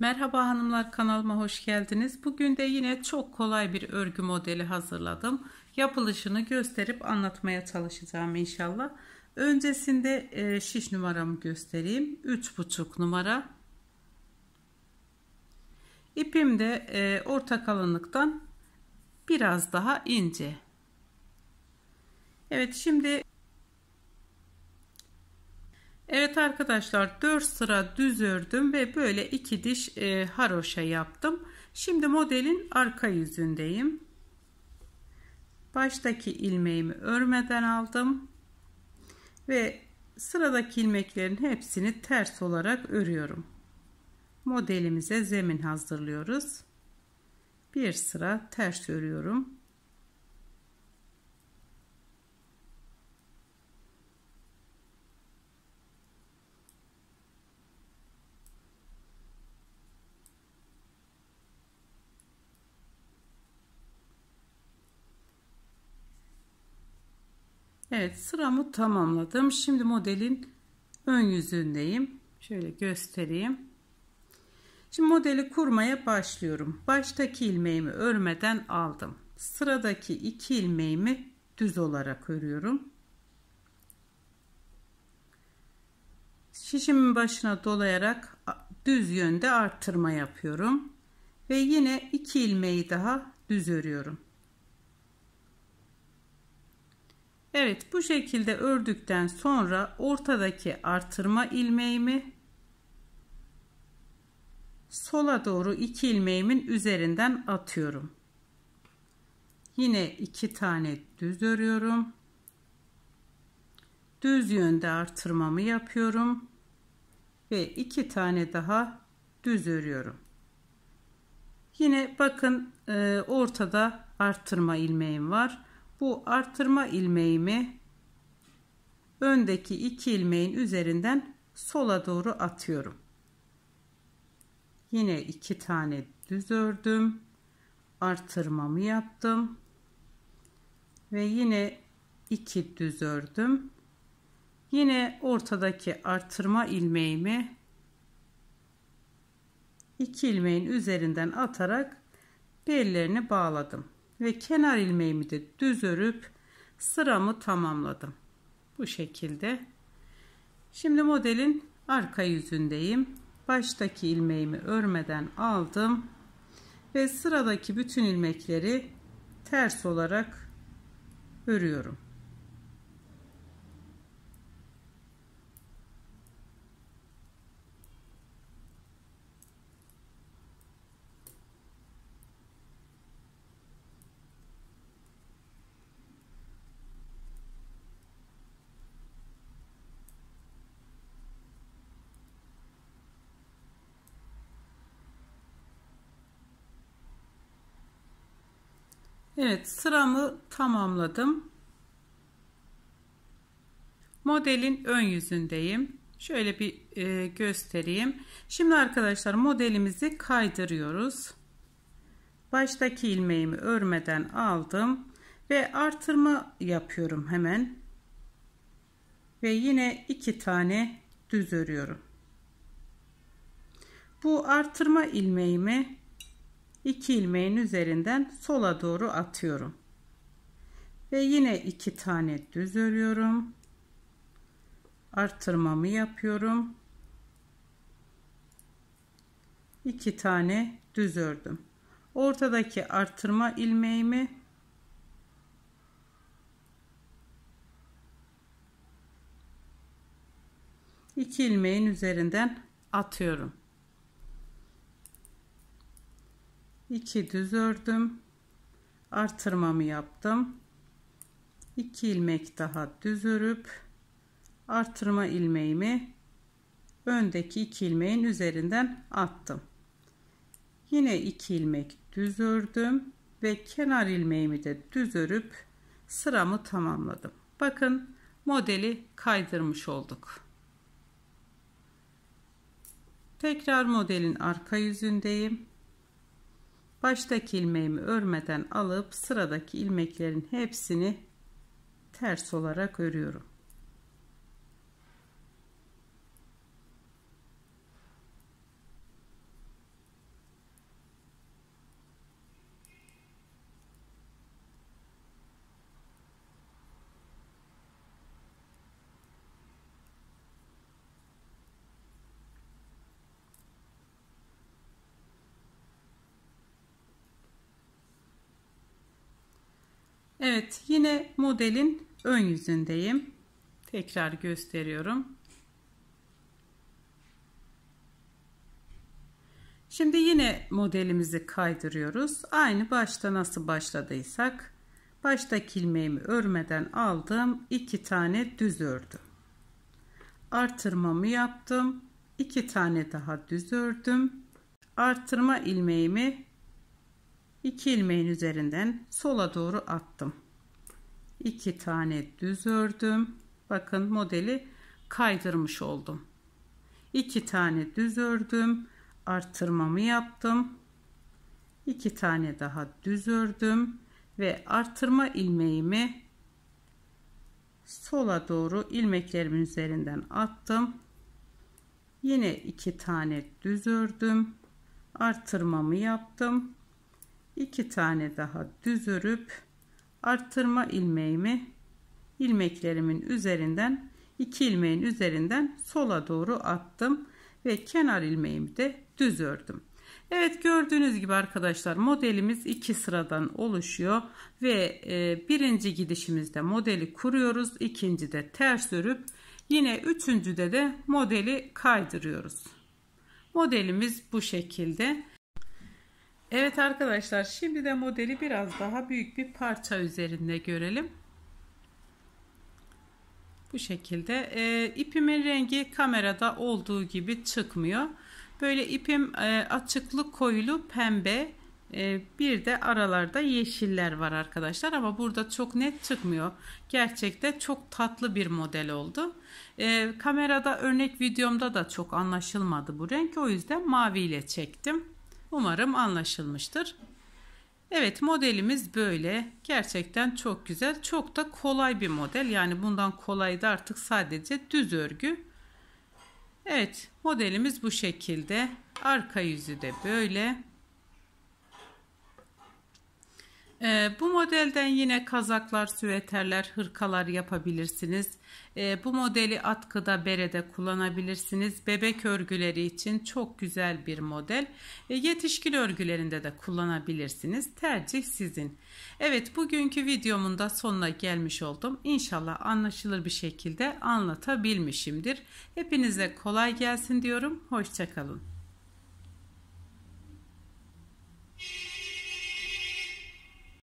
Merhaba hanımlar kanalıma hoş geldiniz. Bugün de yine çok kolay bir örgü modeli hazırladım. Yapılışını gösterip anlatmaya çalışacağım inşallah. Öncesinde e, şiş numaramı göstereyim. 3,5 numara. İpim de e, orta kalınlıktan biraz daha ince. Evet şimdi Evet arkadaşlar 4 sıra düz ördüm ve böyle 2 diş e, haroşa yaptım. Şimdi modelin arka yüzündeyim. Baştaki ilmeğimi örmeden aldım. Ve sıradaki ilmeklerin hepsini ters olarak örüyorum. Modelimize zemin hazırlıyoruz. Bir sıra ters örüyorum. Evet sıramı tamamladım. Şimdi modelin ön yüzündeyim. Şöyle göstereyim. Şimdi modeli kurmaya başlıyorum. Baştaki ilmeğimi örmeden aldım. Sıradaki iki ilmeğimi düz olarak örüyorum. Şişimin başına dolayarak düz yönde arttırma yapıyorum. Ve yine iki ilmeği daha düz örüyorum. Evet bu şekilde ördükten sonra ortadaki artırma ilmeğimi sola doğru iki ilmeğimin üzerinden atıyorum. Yine iki tane düz örüyorum. Düz yönde artırmamı yapıyorum ve iki tane daha düz örüyorum. Yine bakın e, ortada artırma ilmeğim var bu artırma ilmeğimi öndeki iki ilmeğin üzerinden sola doğru atıyorum. Yine iki tane düz ördüm. Artırmamı yaptım. Ve yine iki düz ördüm. Yine ortadaki artırma ilmeğimi iki ilmeğin üzerinden atarak bellerini bağladım ve kenar ilmeğimi de düz örüp sıramı tamamladım. Bu şekilde. Şimdi modelin arka yüzündeyim. Baştaki ilmeğimi örmeden aldım ve sıradaki bütün ilmekleri ters olarak örüyorum. Evet sıramı tamamladım. Modelin ön yüzündeyim. Şöyle bir e, göstereyim. Şimdi arkadaşlar modelimizi kaydırıyoruz. Baştaki ilmeğimi örmeden aldım ve artırma yapıyorum hemen. Ve yine iki tane düz örüyorum. Bu artırma ilmeğimi 2 ilmeğin üzerinden sola doğru atıyorum. Ve yine iki tane düz örüyorum. Artırmamı yapıyorum. 2 tane düz ördüm. Ortadaki artırma ilmeğimi iki ilmeğin üzerinden atıyorum. 2 düz ördüm artırmamı yaptım 2 ilmek daha düz örüp artırma ilmeğimi öndeki 2 ilmeğin üzerinden attım yine 2 ilmek düz ördüm ve kenar ilmeğimi de düz örüp sıramı tamamladım bakın modeli kaydırmış olduk tekrar modelin arka yüzündeyim Baştaki ilmeğimi örmeden alıp sıradaki ilmeklerin hepsini ters olarak örüyorum. Evet yine modelin ön yüzündeyim. Tekrar gösteriyorum. Şimdi yine modelimizi kaydırıyoruz. Aynı başta nasıl başladıysak baştaki ilmeğimi örmeden aldım. iki tane düz ördüm. Artırmamı yaptım. iki tane daha düz ördüm. Artırma ilmeğimi 2 ilmeğin üzerinden sola doğru attım. İki tane düz ördüm. Bakın modeli kaydırmış oldum. İki tane düz ördüm. Artırmamı yaptım. İki tane daha düz ördüm ve artırma ilmeğimi sola doğru ilmeklerimin üzerinden attım. Yine iki tane düz ördüm. Artırmamı yaptım iki tane daha düz örüp arttırma ilmeğimi ilmeklerimin üzerinden iki ilmeğin üzerinden sola doğru attım ve kenar ilmeğimi de düz ördüm. Evet gördüğünüz gibi arkadaşlar modelimiz iki sıradan oluşuyor ve e, birinci gidişimizde modeli kuruyoruz. ikinci de ters örüp yine üçüncüde de modeli kaydırıyoruz. Modelimiz bu şekilde. Evet arkadaşlar şimdi de modeli biraz daha büyük bir parça üzerinde görelim. Bu şekilde e, ipimin rengi kamerada olduğu gibi çıkmıyor. Böyle ipim e, açıklı koyulu pembe e, bir de aralarda yeşiller var arkadaşlar ama burada çok net çıkmıyor. Gerçekte çok tatlı bir model oldu. E, kamerada örnek videomda da çok anlaşılmadı bu renk o yüzden maviyle çektim. Umarım anlaşılmıştır. Evet modelimiz böyle. Gerçekten çok güzel. Çok da kolay bir model. Yani bundan kolay da artık sadece düz örgü. Evet modelimiz bu şekilde. Arka yüzü de böyle. E, bu modelden yine kazaklar, süveterler, hırkalar yapabilirsiniz. E, bu modeli atkıda, berede kullanabilirsiniz. Bebek örgüleri için çok güzel bir model. E, yetişkin örgülerinde de kullanabilirsiniz. Tercih sizin. Evet bugünkü videomun da sonuna gelmiş oldum. İnşallah anlaşılır bir şekilde anlatabilmişimdir. Hepinize kolay gelsin diyorum. Hoşçakalın.